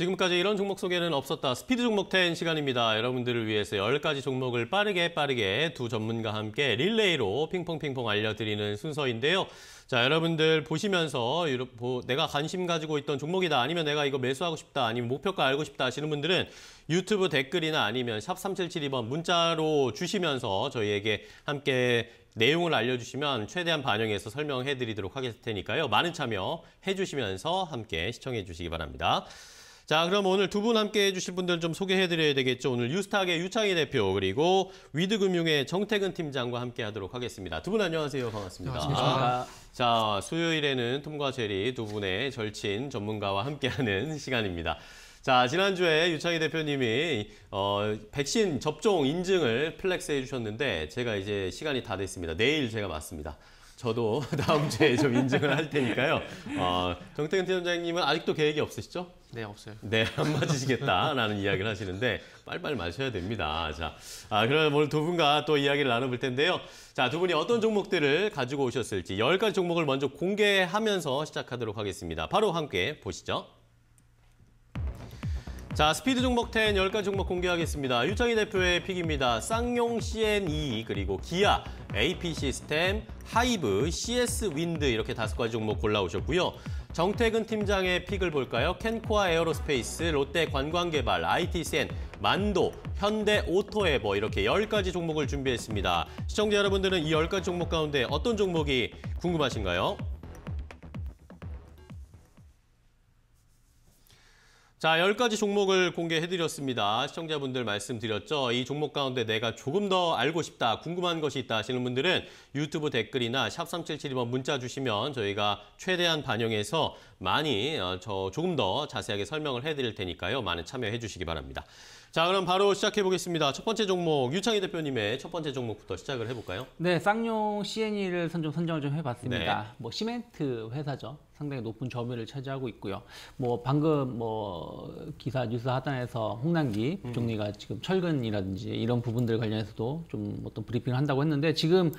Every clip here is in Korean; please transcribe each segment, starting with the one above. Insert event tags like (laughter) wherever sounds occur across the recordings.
지금까지 이런 종목 소개는 없었다. 스피드 종목 10 시간입니다. 여러분들을 위해서 10가지 종목을 빠르게 빠르게 두 전문가와 함께 릴레이로 핑퐁핑퐁 알려드리는 순서인데요. 자, 여러분들 보시면서 내가 관심 가지고 있던 종목이다. 아니면 내가 이거 매수하고 싶다. 아니면 목표가 알고 싶다 하시는 분들은 유튜브 댓글이나 아니면 샵 3772번 문자로 주시면서 저희에게 함께 내용을 알려주시면 최대한 반영해서 설명해드리도록 하겠을 테니까요. 많은 참여 해주시면서 함께 시청해 주시기 바랍니다. 자, 그럼 오늘 두 분 함께 해주실 분들 좀 소개해드려야 되겠죠. 오늘 유스탁의 유창희 대표 그리고 위드금융의 정태근 팀장과 함께하도록 하겠습니다. 두 분 안녕하세요. 반갑습니다. 반갑습니다. 아, 자, 수요일에는 톰과 제리 두 분의 절친 전문가와 함께하는 (laughs) 시간입니다. 자, 지난주에 유창희 대표님이 어, 백신 접종 인증을 플렉스 해주셨는데 제가 이제 시간이 다 됐습니다. 내일 제가 맞습니다. 저도 (laughs) 다음 주에 좀 인증을 할 테니까요. 어, 정태근 팀장님은 아직도 계획이 없으시죠? 네, 없어요. 네, 안 맞으시겠다라는 (laughs) 이야기를 하시는데 빨리빨리 마셔야 됩니다. 자, 아, 그럼 오늘 두 분과 또 이야기를 나눠볼 텐데요. 자, 두 분이 어떤 종목들을 가지고 오셨을지 열가지 종목을 먼저 공개하면서 시작하도록 하겠습니다. 바로 함께 보시죠. 자, 스피드 종목 10 10가지 종목 공개하겠습니다. 유창희 대표의 픽입니다. 쌍용 CNE, 그리고 기아, AP 시스템, 하이브, CS 윈드 이렇게 다섯 가지 종목 골라오셨고요. 정태근 팀장의 픽을 볼까요? 캔코아 에어로스페이스, 롯데 관광개발, ITCN, 만도, 현대 오토에버 이렇게 1 0가지 종목을 준비했습니다. 시청자 여러분들은 이1 0가지 종목 가운데 어떤 종목이 궁금하신가요? 자, 10가지 종목을 공개해드렸습니다. 시청자분들 말씀드렸죠. 이 종목 가운데 내가 조금 더 알고 싶다, 궁금한 것이 있다 하시는 분들은 유튜브 댓글이나 샵 3772번 문자 주시면 저희가 최대한 반영해서 많이 어, 저 조금 더 자세하게 설명을 해드릴 테니까요. 많은 참여해 주시기 바랍니다. 자, 그럼 바로 시작해 보겠습니다. 첫 번째 종목, 유창희 대표님의 첫 번째 종목부터 시작을 해볼까요? 네, 쌍용 CNE를 선, 좀 선정을 좀 해봤습니다. 네. 뭐 시멘트 회사죠. 상당히 높은 점유를 차지하고 있고요. 뭐 방금 뭐 기사 뉴스 하단에서 홍남기 음, 음. 총리가 지금 철근이라든지 이런 부분들 관련해서도 좀 어떤 브리핑을 한다고 했는데 지금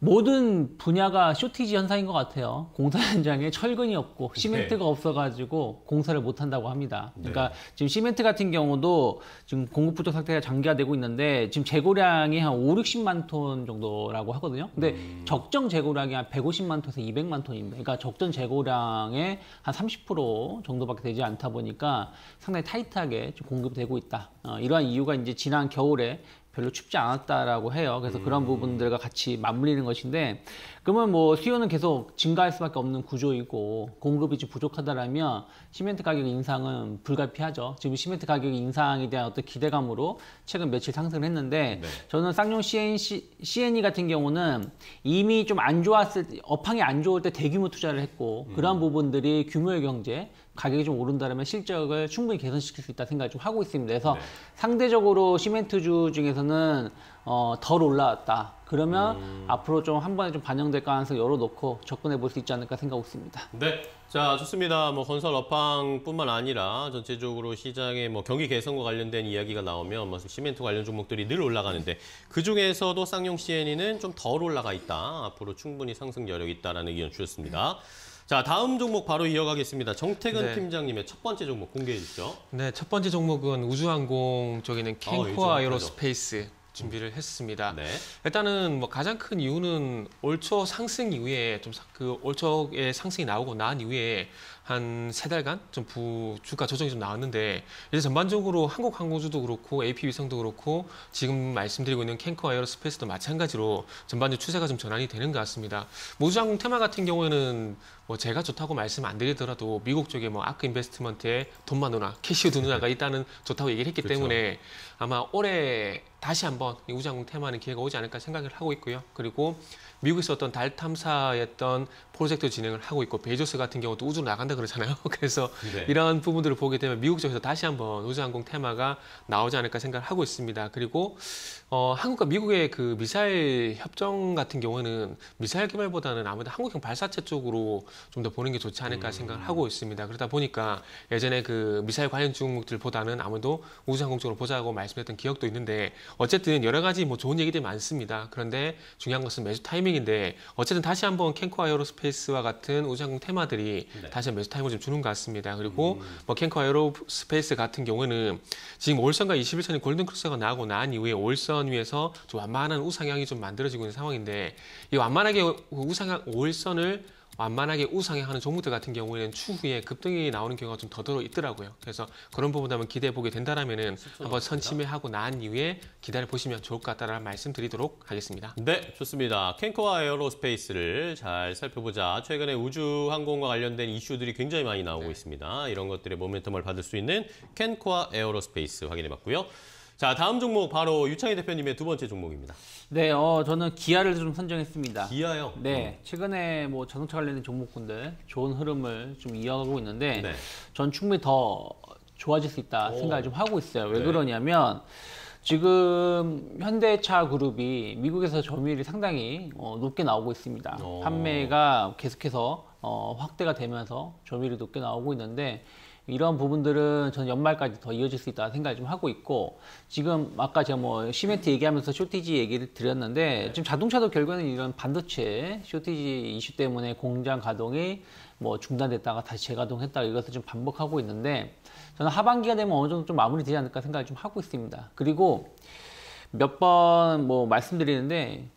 모든 분야가 쇼티지 현상인 것 같아요. 공사 현장에 철근이 없고 시멘트가 네. 없어가지고 공사를 못 한다고 합니다. 네. 그러니까 지금 시멘트 같은 경우도 지금 공급 부족 상태가 장기화되고 있는데 지금 재고량이 한 5, 60만 톤 정도라고 하거든요. 근데 음. 적정 재고량이 한 150만 톤에서 200만 톤입니다. 그러니까 적정 재고량의 한 30% 정도밖에 되지 않다 보니까 상당히 타이트하게 공급되고 있다. 어, 이러한 이유가 이제 지난 겨울에 별로 춥지 않았다라고 해요. 그래서 음. 그런 부분들과 같이 맞물리는 것인데 그러면 뭐 수요는 계속 증가할 수밖에 없는 구조이고 공급이 좀 부족하다라면 시멘트 가격 인상은 불가피하죠. 지금 시멘트 가격 인상에 대한 어떤 기대감으로 최근 며칠 상승을 했는데 네. 저는 쌍용 CNC, CNE 같은 경우는 이미 좀 안 좋았을 업황이 안 좋을 때 대규모 투자를 했고 음. 그러한 부분들이 규모의 경제 가격이 좀 오른다면 실적을 충분히 개선시킬 수 있다 생각을 좀 하고 있습니다. 그래서 네. 상대적으로 시멘트주 중에서는 어, 덜 올라왔다. 그러면 음... 앞으로 좀 한 번에 좀 반영될 가능성 열어놓고 접근해 볼 수 있지 않을까 생각하고 있습니다. 네. 자, 좋습니다. 뭐 건설 업황뿐만 아니라 전체적으로 시장에 뭐 경기 개선과 관련된 이야기가 나오면 뭐 시멘트 관련 종목들이 늘 올라가는데 그 중에서도 쌍용 CNE는 좀 덜 올라가 있다. 앞으로 충분히 상승 여력 이 있다라는 의견 주셨습니다. 음. 자, 다음 종목 바로 이어가겠습니다. 정태근 네. 팀장님의 첫 번째 종목 공개해 주시죠. 네, 첫 번째 종목은 우주항공 쪽에는 캔코아 어, 예, 에어로스페이스 준비를 했습니다. 네. 일단은 뭐 가장 큰 이유는 올초 상승 이후에 좀그올 초에 상승이 나오고 난 이후에 한 세 달간 좀 부, 주가 조정이 좀 나왔는데 이제 전반적으로 한국 항공주도 그렇고 AP 위성도 그렇고 지금 말씀드리고 있는 캔커 에어로스페이스도 마찬가지로 전반적 추세가 좀 전환이 되는 것 같습니다. 무주항공 테마 같은 경우에는 뭐 제가 좋다고 말씀 안 드리더라도 미국 쪽에 뭐 아크 인베스트먼트에 돈만 누나, 캐시우드 누나가 일단은 좋다고 얘기를 했기 그렇죠. 때문에 아마 올해 다시 한번 이우장항공 테마는 기회가 오지 않을까 생각을 하고 있고요. 그리고 미국에서 어떤 달 탐사였던 프로젝트 진행을 하고 있고 베이조스 같은 경우도 우주로 나간다 그러잖아요. (laughs) 그래서 네. 이런 부분들을 보게 되면 미국 쪽에서 다시 한번 우주항공 테마가 나오지 않을까 생각을 하고 있습니다. 그리고 어, 한국과 미국의 그 미사일 협정 같은 경우는 미사일 개발보다는 아무래도 한국형 발사체 쪽으로 좀 더 보는 게 좋지 않을까 음. 생각을 하고 있습니다. 그러다 보니까 예전에 그 미사일 관련 중국들보다는 아무래도 우주항공 쪽으로 보자고 말씀했던 기억도 있는데 어쨌든 여러 가지 뭐 좋은 얘기들이 많습니다. 그런데 중요한 것은 매주 타이밍인데 어쨌든 다시 한번 캔코아 에어로스페이 스페이스와 같은 우주항공 테마들이 네. 다시 한 번 매수타임을 좀 주는 것 같습니다. 그리고 음. 뭐 캔커 에어로스페이스 같은 경우는 에 지금 올선과 21선이 골든크루스가 나오고 난 이후에 올선 위에서 좀 완만한 우상향이 좀 만들어지고 있는 상황인데 이 완만하게 우상향 월선을 완만하게 우상향하는 종목들 같은 경우에는 추후에 급등이 나오는 경우가 좀 더더러 있더라고요. 그래서 그런 부분 한번 기대해 보게 된다라면은 한번 선침해하고 난 이후에 기다려 보시면 좋을 것 같다라는 말씀드리도록 하겠습니다. 네, 좋습니다. 캔커와 에어로스페이스를 잘 살펴보자. 최근에 우주 항공과 관련된 이슈들이 굉장히 많이 나오고 네. 있습니다. 이런 것들의 모멘텀을 받을 수 있는 캔코와 에어로스페이스 확인해 봤고요. 자, 다음 종목 바로 유창희 대표님의 두 번째 종목입니다. 네, 어, 저는 기아를 좀 선정했습니다. 기아요? 네, 음. 최근에 뭐 자동차 관련된 종목군들 좋은 흐름을 좀 이어가고 있는데 네. 전 충분히 더 좋아질 수 있다 오. 생각을 좀 하고 있어요. 왜 네. 그러냐면 지금 현대차 그룹이 미국에서 점유율이 상당히 어, 높게 나오고 있습니다. 오. 판매가 계속해서 어, 확대가 되면서 점유율이 높게 나오고 있는데 이런 부분들은 저는 연말까지 더 이어질 수 있다는 생각을 좀 하고 있고 지금 아까 제가 뭐 시멘트 얘기하면서 쇼티지 얘기를 드렸는데 지금 자동차도 결국에는 이런 반도체 쇼티지 이슈 때문에 공장 가동이 뭐 중단됐다가 다시 재가동했다가 이것을 좀 반복하고 있는데 저는 하반기가 되면 어느 정도 좀 마무리되지 않을까 생각을 좀 하고 있습니다. 그리고 몇 번 뭐 말씀드리는데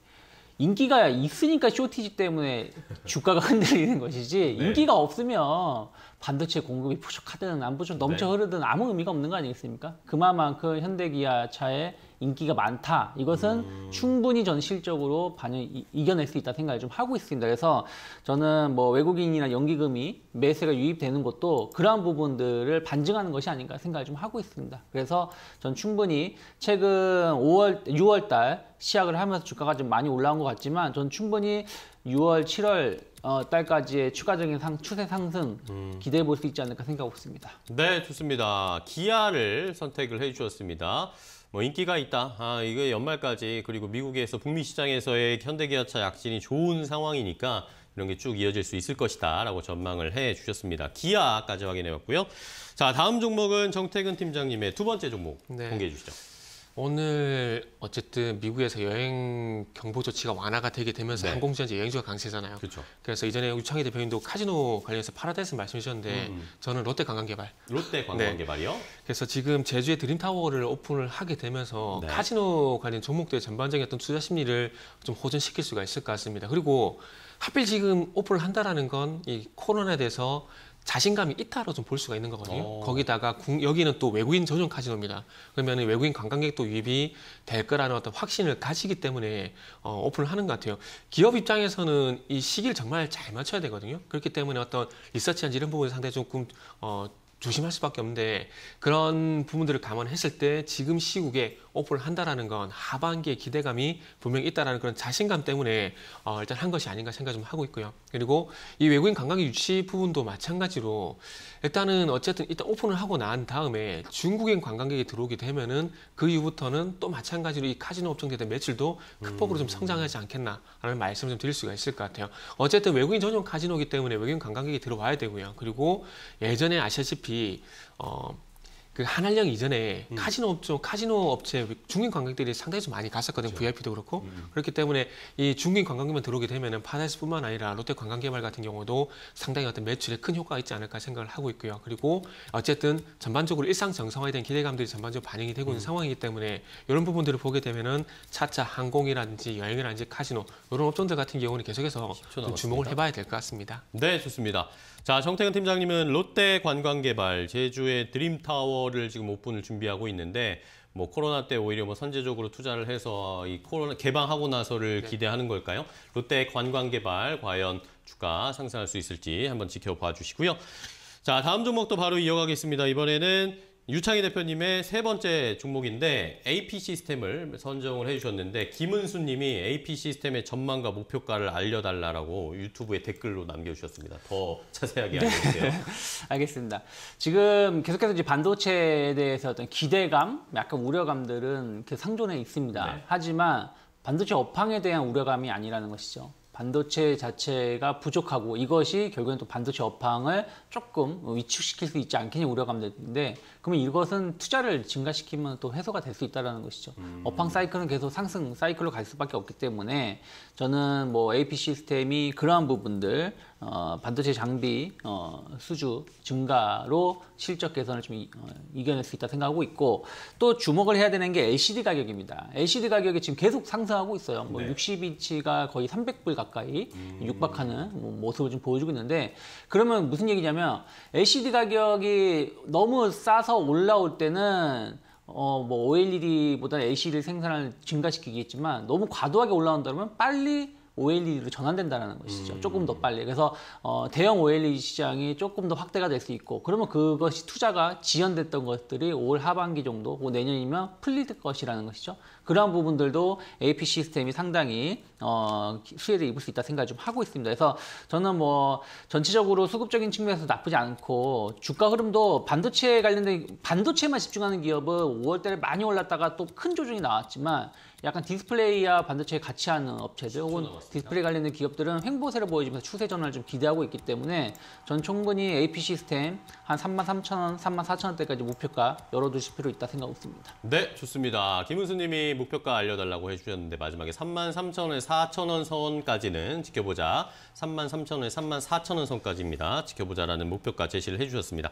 인기가 있으니까 쇼티지 때문에 주가가 (laughs) 흔들리는 것이지 네. 인기가 없으면 반도체 공급이 부족하든 안 부족 네. 넘쳐 흐르든 아무 의미가 없는 거 아니겠습니까? 그만큼 그 현대기아차의 인기가 많다. 이것은 음. 충분히 전 실적으로 반영 이겨낼 수 있다 생각을 좀 하고 있습니다. 그래서 저는 뭐 외국인이나 연기금이 매수가 유입되는 것도 그러한 부분들을 반증하는 것이 아닌가 생각을 좀 하고 있습니다. 그래서 전 충분히 최근 5월, 6월달 시작을 하면서 주가가 좀 많이 올라온 것 같지만 전 충분히 6월, 7월 어, 달까지의 추가적인 상, 추세 상승 음. 기대해 볼 수 있지 않을까 생각하고 있습니다. 네, 좋습니다. 기아를 선택을 해주셨습니다. 뭐 인기가 있다. 아, 이거 연말까지 그리고 미국에서 북미 시장에서의 현대기아차 약진이 좋은 상황이니까 이런 게 쭉 이어질 수 있을 것이다 라고 전망을 해주셨습니다. 기아까지 확인해봤고요. 자, 다음 종목은 정태근 팀장님의 두 번째 종목 네. 공개해 주시죠. 오늘 어쨌든 미국에서 여행 경보 조치가 완화가 되게 되면서 네. 항공주연제 여행주가 강세잖아요. 그쵸. 그렇죠. 그래서 이전에 유창희 대표님도 카지노 관련해서 파라다이스 말씀해 주셨는데 음, 음. 저는 롯데 관광개발. 롯데 관광개발이요? 네. 그래서 지금 제주의 드림타워를 오픈을 하게 되면서 네. 카지노 관련 종목들의 전반적인 어떤 투자 심리를 좀 호전시킬 수가 있을 것 같습니다. 그리고 하필 지금 오픈을 한다라는 건 이 코로나에 대해서 자신감이 있다로 좀 볼 수가 있는 거거든요. 오. 어. 거기다가 궁, 여기는 또 외국인 전용 카지노입니다. 그러면 외국인 관광객도 유입이 될 거라는 어떤 확신을 가지기 때문에 어, 오픈을 하는 것 같아요. 기업 입장에서는 이 시기를 정말 잘 맞춰야 되거든요. 그렇기 때문에 어떤 리서치한 이런 부분에 상당히 조금 어, 조심할 수밖에 없는데 그런 부분들을 감안했을 때 지금 시국에 오프를 한다라는 건 하반기에 기대감이 분명히 있다라는 그런 자신감 때문에 어, 일단 한 것이 아닌가 생각 좀 하고 있고요. 그리고 이 외국인 관광객 유치 부분도 마찬가지로 일단은 어쨌든 일단 오픈을 하고 난 다음에 중국인 관광객이 들어오게 되면은 그 이후부터는 또 마찬가지로 이 카지노 업종에 대 매출도 극폭으로 좀 음. 성장하지 않겠나라는 말씀을 좀 드릴 수가 있을 것 같아요. 어쨌든 외국인 전용 카지노기 때문에 외국인 관광객이 들어와야 되고요. 그리고 예전에 아시다시피 보시다시 어, 그 한한령 이전에 음. 카지노 업종, 카지노 업체 중인 관광객들이 상당히 좀 많이 갔었거든요. 그렇죠. VIP도 그렇고. 음, 음. 그렇기 때문에 이 중인 관광객만 들어오게 되면은 파라이스뿐만 아니라 롯데 관광개발 같은 경우도 상당히 어떤 매출에 큰 효과가 있지 않을까 생각을 하고 있고요. 그리고 어쨌든 전반적으로 일상 정상화에 대한 기대감들이 전반적으로 반영이 되고 있는 음. 상황이기 때문에 이런 부분들을 보게 되면은 차차 항공이라든지 여행이라든지 카지노 이런 업종들 같은 경우는 계속해서 주목을 해봐야 될 것 같습니다. 네, 좋습니다. 자, 정태근 팀장님은 롯데 관광개발 제주의 드림타워를 지금 오픈을 준비하고 있는데 뭐 코로나 때 오히려 뭐 선제적으로 투자를 해서 이 코로나 개방하고 나서를 네. 기대하는 걸까요? 롯데 관광개발 과연 주가 상승할 수 있을지 한번 지켜봐 주시고요. 자, 다음 종목도 바로 이어가겠습니다. 이번에는 유창희 대표님의 세 번째 종목인데 AP 시스템을 선정을 해주셨는데 김은수님이 AP 시스템의 전망과 목표가를 알려달라라고 유튜브에 댓글로 남겨주셨습니다. 더 자세하게 네. 알려주세요. 네. (laughs) 알겠습니다. 지금 계속해서 이제 반도체에 대해서 어떤 기대감, 약간 우려감들은 상존해 있습니다. 네. 하지만 반도체 업황에 대한 우려감이 아니라는 것이죠. 반도체 자체가 부족하고 이것이 결국엔 또 반도체 업황을 조금 위축시킬 수 있지 않겠냐 우려감도 있는데 그러면 이것은 투자를 증가시키면 또 해소가 될 수 있다는 것이죠. 음. 업황 사이클은 계속 상승 사이클로 갈 수밖에 없기 때문에 저는 뭐 AP 시스템이 그러한 부분들 어, 반도체 장비 어, 수주 증가로 실적 개선을 좀 이, 어, 이겨낼 수 있다 생각하고 있고 또 주목을 해야 되는 게 LCD 가격입니다. LCD 가격이 지금 계속 상승하고 있어요. 뭐 네. 60인치가 거의 300불 가까이 음. 육박하는 뭐 모습을 좀 보여주고 있는데 그러면 무슨 얘기냐면 LCD 가격이 너무 싸서 올라올 때는 어, 뭐 OLED보다 LCD를 생산을 증가시키겠지만 너무 과도하게 올라온다면 빨리 OLED로 전환된다는 것이죠. 음. 조금 더 빨리. 그래서 어, 대형 OLED 시장이 조금 더 확대가 될 수 있고 그러면 그것이 투자가 지연됐던 것들이 올 하반기 정도, 뭐 내년이면 풀릴 것이라는 것이죠. 그런 부분들도 AP 시스템이 상당히 어, 수혜를 입을 수 있다 생각을 좀 하고 있습니다. 그래서 저는 뭐 전체적으로 수급적인 측면에서 나쁘지 않고 주가 흐름도 반도체에 관련된 반도체만 집중하는 기업은 5월달에 많이 올랐다가 또 큰 조정이 나왔지만 약간 디스플레이와 반도체에 같이 하는 업체들 혹은 디스플레이 관련된 기업들은 횡보세를 보여주면서 추세 전환을 좀 기대하고 있기 때문에 전 충분히 AP 시스템 한 33,000원, 34,000원대까지 목표가 열어두실 필요 있다 생각합니다 네, 좋습니다. 김은수님이 목표가 알려달라고 해주셨는데 마지막에 3만 3천 원에 4천 원 선까지는 지켜보자. 3만 3천 원에 3만 4천 원 선까지입니다. 지켜보자라는 목표가 제시를 해주셨습니다.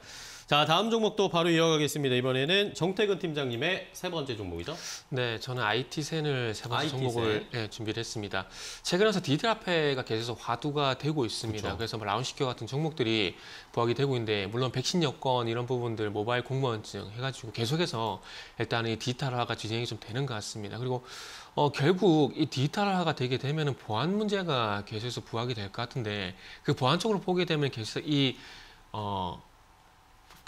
자, 다음 종목도 바로 이어가겠습니다. 이번에는 정태근 팀장님의 세 번째 종목이죠? 네, 저는 IT센을 세 번째 IT센. 종목을 네, 준비를 했습니다. 최근에서 디드라페가 계속 화두가 되고 있습니다. 그렇 그래서 뭐 라운시켜 같은 종목들이 부각이 되고 있는데 물론 백신 여건 이런 부분들 모바일 공무원증 해가지고 계속해서 일단 이 디지털화가 진행이 좀 되는 것 같습니다. 그리고 어, 결국 이 디지털화가 되게 되면 보안 문제가 계속해서 부각이 될 것 같은데 그 보안 쪽으로 보게 되면 계속 이 어,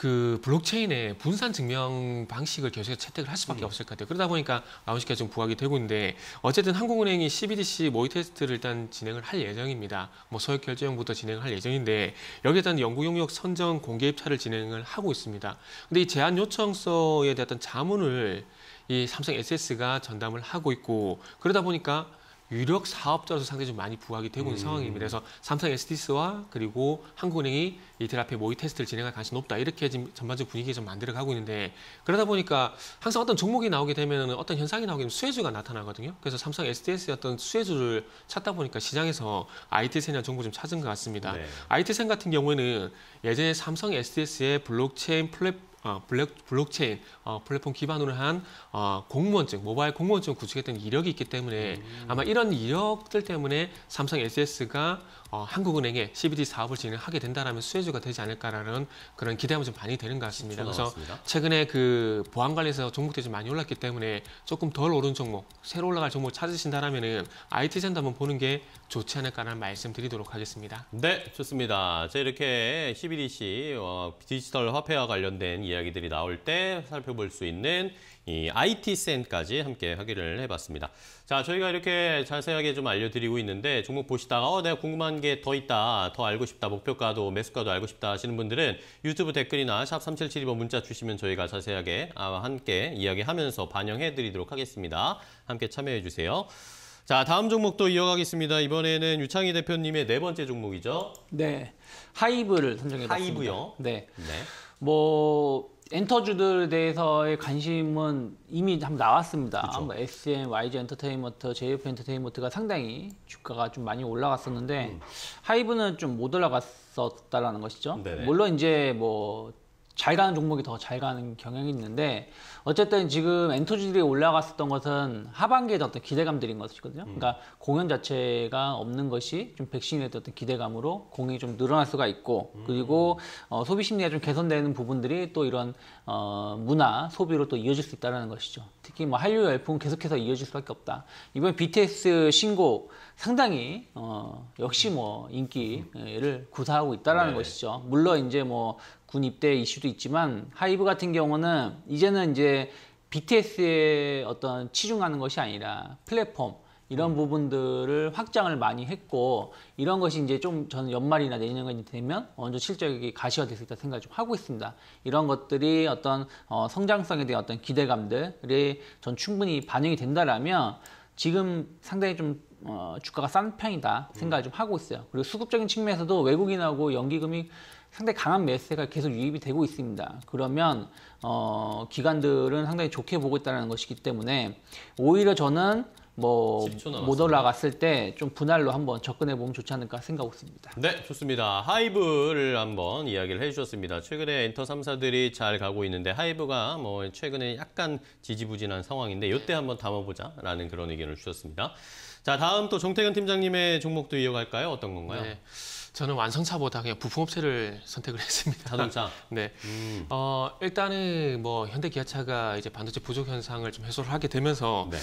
그 블록체인의 분산 증명 방식을 계속해 채택을 할 수밖에 음. 없을 것 같아요. 그러다 보니까 아웃시가 지금 부각이 되고 있는데 어쨌든 한국은행이 CBDC 모의 테스트를 일단 진행을 할 예정입니다. 뭐 소액 결제형부터 진행을 할 예정인데 여기에 대한 연구 용역 선정 공개 입찰을 진행을 하고 있습니다. 근데 이 제한 요청서에 대한 자문을 이 삼성 SS가 전담을 하고 있고 그러다 보니까 유력 사업자로서 상당히 좀 많이 부각이 되고 있는 음. 상황입니다. 그래서 삼성 SDS와 그리고 한국은행이 이들 앞에 모의 테스트를 진행할 가능성이 높다. 이렇게 지금 전반적 분위기 좀 만들어가고 있는데 그러다 보니까 항상 어떤 종목이 나오게 되면 어떤 현상이 나오게 되면 수혜주가 나타나거든요. 그래서 삼성 SDS의 어떤 수혜주를 찾다 보니까 시장에서 i t 센이나 정보 좀 찾은 것 같습니다. 네. IT센 같은 경우에는 예전에 삼성 SDS의 블록체인 플랫 어, 블록, 블록체인 어, 플랫폼 기반으로 한 어, 공무원증, 모바일 공무원증 구축했던 이력이 있기 때문에 음. 아마 이런 이력들 때문에 삼성 SS가 어, 한국은행에 CBD 사업을 진행하게 된다라면 수혜주가 되지 않을까라는 그런 기대감이 좀 반이 되는 것 같습니다. 그래서 나왔습니다. 최근에 그 보안 관련해서 종목들이 좀 많이 올랐기 때문에 조금 덜 오른 종목, 새로 올라갈 종목 찾으신다라면은 IT 센터 한번 보는 게 좋지 않을까라는 말씀드리도록 하겠습니다. 네, 좋습니다. 이렇게 CBDC 어, 디지털 화폐와 관련된 이야기들이 나올 때 살펴보. 볼수 있는 이 IT 센까지 함께 확인을 해봤습니다. 자, 저희가 이렇게 자세하게 좀 알려드리고 있는데 종목 보시다가 어, 내가 궁금한 게 더 있다, 더 알고 싶다, 목표가도 매수가도 알고 싶다 하시는 분들은 유튜브 댓글이나 샵 3772번 문자 주시면 저희가 자세하게 아, 함께 이야기하면서 반영해드리도록 하겠습니다. 함께 참여해주세요. 자, 다음 종목도 이어가겠습니다. 이번에는 유창희 대표님의 네 번째 종목이죠. 네. 하이브를 선정해 봤습니다. 하이브요? 네. 네. 뭐 엔터주들에 대해서의 관심은 이미 좀 나왔습니다. 뭐 SM, YG 엔터테인먼트, JF 엔터테인먼트가 상당히 주가가 좀 많이 올라갔었는데 음. 하이브는 좀 못 올라갔었다라는 것이죠. 네네. 물론 이제 뭐잘 가는 종목이 더 잘 가는 경향이 있는데 어쨌든 지금 엔터지들이 올라갔었던 것은 하반기에 어떤 기대감들인 것이거든요. 음. 그러니까 공연 자체가 없는 것이 좀 백신에 대한 어떤 기대감으로 공이 좀 늘어날 수가 있고 음. 그리고 어, 소비 심리가 좀 개선되는 부분들이 또 이런 어, 문화 소비로 또 이어질 수 있다는 것이죠. 특히 뭐 한류 열풍 계속해서 이어질 수밖에 없다. 이번 BTS 신곡 상당히 어, 역시 뭐 인기를 구사하고 있다는 네. 것이죠. 물론 이제 뭐 군 입대 이슈도 있지만 하이브 같은 경우는 이제는 이제 b t s 에 어떤 치중하는 것이 아니라 플랫폼 이런 부분들을 확장을 많이 했고 이런 것이 이제 좀 저는 연말이나 내년이 되면 어느 정도 실적이 가시화될 수 있다 생각을 좀 하고 있습니다. 이런 것들이 어떤 어, 성장성에 대한 어떤 기대감들이 전 충분히 반영이 된다라면 지금 상당히 좀 어, 주가가 싼 편이다 생각을 좀 하고 있어요. 그리고 수급적인 측면에서도 외국인하고 연기금이 상당히 강한 매세가 계속 유입이 되고 있습니다. 그러면 어, 기관들은 상당히 좋게 보고 있다는 것이기 때문에 오히려 저는 뭐 못 올라갔을 때 좀 분할로 한번 접근해 보면 좋지 않을까 생각하습니다 네, 좋습니다. 하이브를 한번 이야기를 해주셨습니다. 최근에 엔터 3사들이 잘 가고 있는데 하이브가 뭐 최근에 약간 지지부진한 상황인데 이때 한번 담아보자라는 그런 의견을 주셨습니다. 자, 다음 또 정태근 팀장님의 종목도 이어갈까요? 어떤 건가요? 네. 저는 완성차보다 그냥 부품업체를 선택을 (laughs) 했습니다. 자동차. (laughs) 네. 음. 어, 일단은 뭐 현대 기아차가 이제 반도체 부족 현상을 좀 해소를 하게 되면서 네.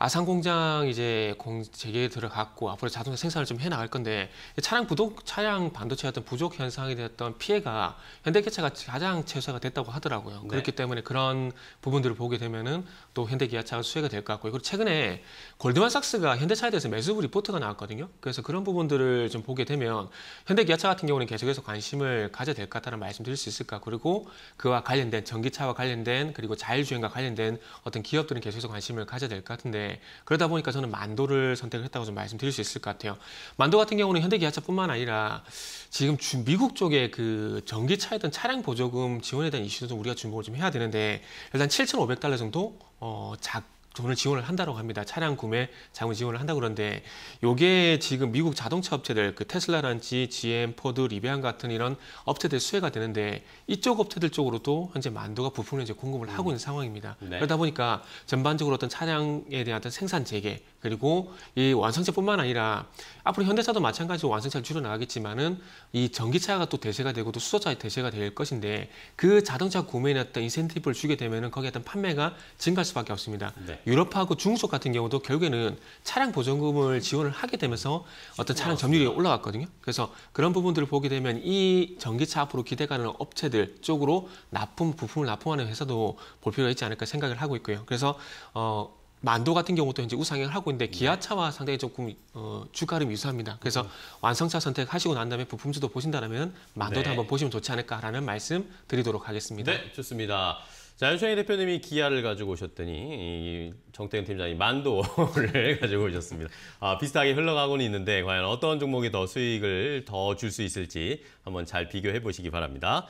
아산 공장 이제 공 재개에 들어갔고 앞으로 자동차 생산을 좀 해 나갈 건데 차량 부족 차량 반도체 같은 부족 현상이 됐던 피해가 현대기아차가 가장 최소화가 됐다고 하더라고요. 네. 그렇기 때문에 그런 부분들을 보게 되면은 또 현대기아차가 수혜가 될 것 같고요. 그리고 최근에 골드만삭스가 현대차에 대해서 매수 리포트가 나왔거든요. 그래서 그런 부분들을 좀 보게 되면 현대기아차 같은 경우는 계속해서 관심을 가져야 될 것 같다는 말씀드릴 수 있을 까 그리고 그와 관련된 전기차와 관련된 그리고 자율주행과 관련된 어떤 기업들은 계속해서 관심을 가져야 될 것 같은데 그러다 보니까 저는 만도를 선택을 했다고 좀 말씀드릴 수 있을 것 같아요. 만도 같은 경우는 현대기아차뿐만 아니라 지금 주, 미국 쪽에 그 전기차에든 차량 보조금 지원에 대한 이슈도 우리가 주목을 좀 해야 되는데 일단 7,500달러 정도 어, 작 돈을 지원을 한다고 합니다. 차량 구매 자금 지원을 한다 그러는데 요게 지금 미국 자동차 업체들 그 테슬라란지 GM, 포드, 리비안 같은 이런 업체들 수혜가 되는데 이쪽 업체들 쪽으로도 현재 만두가 부품을 이제 공급을 하고 음. 있는 상황입니다. 네. 그러다 보니까 전반적으로 어떤 차량에 대한 어떤 생산 재개 그리고 이 완성차뿐만 아니라 앞으로 현대차도 마찬가지로 완성차를 줄여나가겠지만은 이 전기차가 또 대세가 되고 또 수소차의 대세가 될 것인데 그 자동차 구매에 어떤 인센티브를 주게 되면은 거기에 어떤 판매가 증가할 수밖에 없습니다. 네. 유럽하고 중국 같은 경우도 결국에는 차량 보증금을 지원을 하게 되면서 어떤 차량 점유율이 올라갔거든요. 그래서 그런 부분들을 보게 되면 이 전기차 앞으로 기대가는 업체들 쪽으로 납품 부품을 납품하는 회사도 볼 필요가 있지 않을까 생각을 하고 있고요. 그래서 어 만도 같은 경우도 이제 우상향을 하고 있는데 기아차와 네. 상당히 조금 어, 주가름 유사합니다. 그래서 음. 완성차 선택하시고 난 다음에 부품수도 보신다면 만도도 네. 한번 보시면 좋지 않을까라는 말씀 드리도록 하겠습니다. 네, 좋습니다. 자, 윤창희 대표님이 기아를 가지고 오셨더니 정태현 팀장이 만도를 (laughs) 가지고 오셨습니다. 아, 비슷하게 흘러가고는 있는데 과연 어떤 종목이 더 수익을 더 줄 수 있을지 한번 잘 비교해 보시기 바랍니다.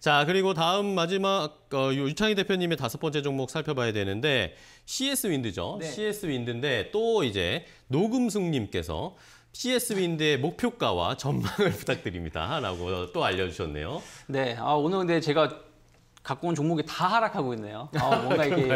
자, 그리고 다음 마지막 어, 유창희 대표님의 다섯 번째 종목 살펴봐야 되는데 CS 윈드죠. 네. CS 윈드인데 또 이제 녹음숙님께서 CS 윈드의 목표가와 전망을 (laughs) 부탁드립니다라고 또 알려주셨네요. 네, 아, 오늘 근데 제가 갖고 온 종목이 다 하락하고 있네요. 아, 뭔가 이게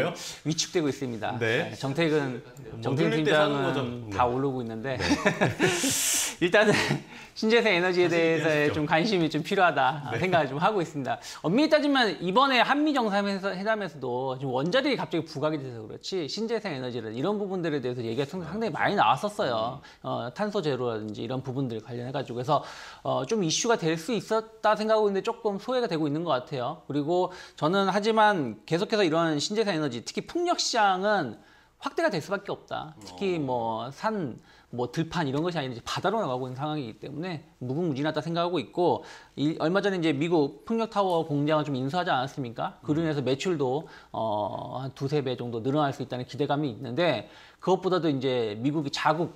위축되고 있습니다. 네. 네 정택은 네. 정택 팀장은 다 네. 오르고 있는데 네. (laughs) 일단은 (laughs) 신재생 에너지에 대해서 좀 관심이 좀 필요하다 네. 생각을 좀 하고 있습니다. 엄밀히 따지면 이번에 한미 정상회담에서도 원자력이 갑자기 부각이 돼서 그렇지 신재생 에너지라 이런 부분들에 대해서 얘기가 상당히 많이 나왔었어요. 음. 어, 탄소 제로라든지 이런 부분들 관련해가지고 그래서 어, 좀 이슈가 될 수 있었다 생각하고 있는데 조금 소외가 되고 있는 것 같아요. 그리고 저는 하지만 계속해서 이런 신재생 에너지 특히 풍력 시장은 확대가 될 수밖에 없다. 특히 어. 뭐산 뭐 들판 이런 것이 아니라 바다로 나가고 있는 상황이기 때문에 무궁무진하다 생각하고 있고 이, 얼마 전에 이제 미국 풍력타워 공장을 좀 인수하지 않았습니까? 그로 인해서 매출도 어, 한 두세 배 정도 늘어날 수 있다는 기대감이 있는데 그것보다도 이제 미국이 자국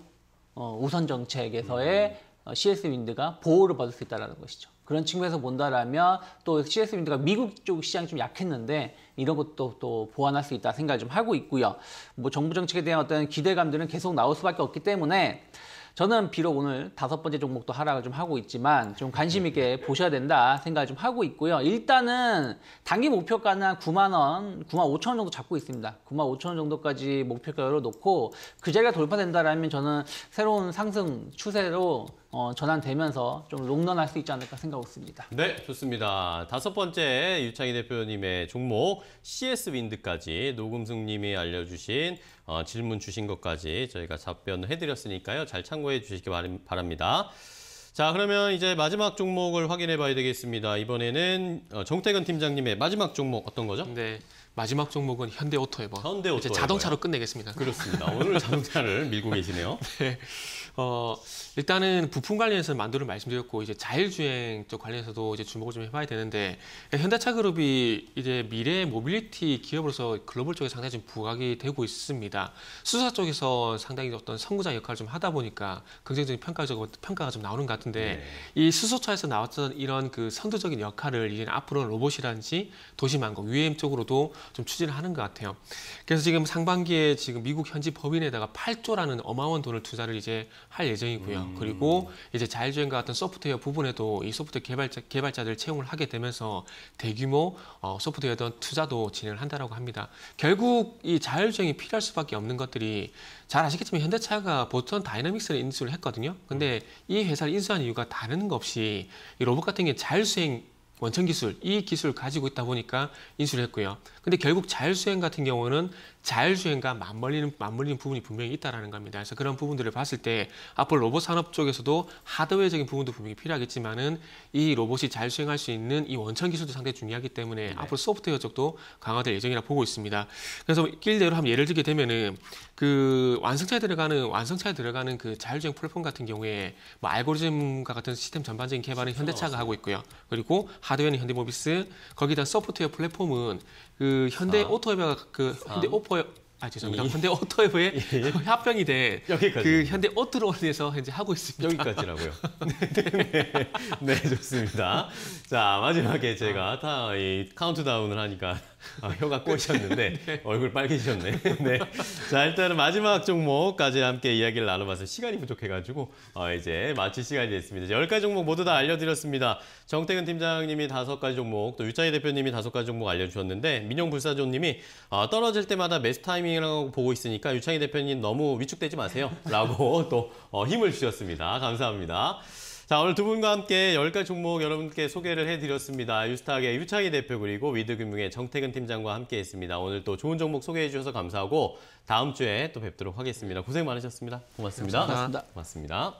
어, 우선 정책에서의 음. 어, CS 윈드가 보호를 받을 수 있다는 것이죠. 그런 측면에서 본다라면 또 CS 윈드가 미국 쪽 시장이 좀 약했는데 이런 것도 또 보완할 수 있다 생각을 좀 하고 있고요. 뭐 정부 정책에 대한 어떤 기대감들은 계속 나올 수밖에 없기 때문에 저는 비록 오늘 다섯 번째 종목도 하락을 좀 하고 있지만 좀 관심 있게 보셔야 된다 생각을 좀 하고 있고요. 일단은 단기 목표가는 한 9만 원, 9만 5천 원 정도 잡고 있습니다. 9만 5천 원 정도까지 목표가열어 놓고 그 자리가 돌파된다라면 저는 새로운 상승 추세로 어, 전환되면서 좀 롱런할 수 있지 않을까 생각하고 있습니다. 네, 좋습니다. 다섯 번째 유창희 대표님의 종목 CS 윈드까지 노금승님이 알려주신 어, 질문 주신 것까지 저희가 답변해드렸으니까요. 잘 참고. 참고해 주시기 바랍니다. 자, 그러면 이제 마지막 종목을 확인해 봐야 되겠습니다. 이번에는 어, 정태근 팀장님의 마지막 종목 어떤 거죠? 네. 마지막 종목은 현대 오토 에버. 현대 오토 이제 자동차로 끝내겠습니다. 그렇습니다. 오늘 자동차를 밀고 (laughs) 계시네요. 네. 어, 일단은 부품 관련해서 만두를 말씀드렸고 이제 자율주행 쪽 관련해서도 이제 주목을 좀 해봐야 되는데 현대차그룹이 이제 미래 모빌리티 기업으로서 글로벌 쪽에 상당히 좀 부각이 되고 있습니다. 수사 쪽에서 상당히 어떤 선구자 역할을 좀 하다 보니까 긍정적인 평가적 평가가 좀 나오는 것 같은데 네. 이 수소차에서 나왔던 이런 그 선도적인 역할을 이제 앞으로는 로봇이란지 도시망국 UAM 쪽으로도 좀 추진을 하는 것 같아요. 그래서 지금 상반기에 지금 미국 현지 법인에다가 8조라는 어마어마한 돈을 투자를 이제 할 예정이고요. 음. 그리고 이제 자율주행과 같은 소프트웨어 부분에도 이 소프트웨어 개발자, 개발자들 채용을 하게 되면서 대규모 어, 소프트웨어 투자도 진행을 한다라고 합니다. 결국 이 자율주행이 필요할 수밖에 없는 것들이 잘 아시겠지만 현대차가 보통 다이나믹스를 인수를 했거든요. 근데 음. 이 회사를 인수한 이유가 다른 것 없이 이 로봇 같은 게 자율수행 원천 기술, 이 기술을 가지고 있다 보니까 인수를 했고요. 근데 결국 자율수행 같은 경우는 자율수행과 맞물리는, 맞물리는 부분이 분명히 있다는 겁니다. 그래서 그런 부분들을 봤을 때 앞으로 로봇 산업 쪽에서도 하드웨어적인 부분도 분명히 필요하겠지만은 이 로봇이 자율수행할 수 있는 이 원천 기술도 상당히 중요하기 때문에 네. 앞으로 소프트웨어 쪽도 강화될 예정이라 보고 있습니다. 그래서 길대로 한번 예를 들게 되면은 그 완성차에 들어가는, 완성차에 들어가는 그 자율주행 플랫폼 같은 경우에 뭐 알고리즘과 같은 시스템 전반적인 개발은 그렇죠. 현대차가 하고 있고요. 그리고 하드웨어는 현대모비스, 거기다 소프트웨어 플랫폼은 그 현대 아. 오토웨어가 그 아. 현대 오퍼 아 죄송합니다. 이, 예. 현대 오토웨어의 (laughs) 예. 합병이 돼. 그 현대 오토로에서 현재 하고 있습니다. 여기까지라고요. 네, (laughs) 네, 네. 네, 좋습니다. 자 마지막에 제가 아. 다이 카운트다운을 하니까 (laughs) 아, 혀가 꼬이셨는데 네. 얼굴 빨개지셨네. (laughs) 네. 자, 일단은 마지막 종목까지 함께 이야기를 나눠봐서 봤 시간이 부족해가지고 어, 이제 마칠 시간이 됐습니다. 이제 10가지 종목 모두 다 알려드렸습니다. 정태근 팀장님이 5 가지 종목, 또 유창희 대표님이 5 가지 종목 알려주셨는데 민용불사조님이 어, 떨어질 때마다 매수 타이밍이라고 보고 있으니까 유창희 대표님 너무 위축되지 마세요. 라고 (laughs) 또 어, 힘을 주셨습니다. 감사합니다. 자, 오늘 두 분과 함께 10가지 종목 여러분께 소개를 해드렸습니다. 유스탁의 유창희 대표 그리고 위드금융의 정태근 팀장과 함께했습니다. 오늘 또 좋은 종목 소개해 주셔서 감사하고 다음 주에 또 뵙도록 하겠습니다. 고생 많으셨습니다 고맙습니다. 고맙습니다. 고맙습니다.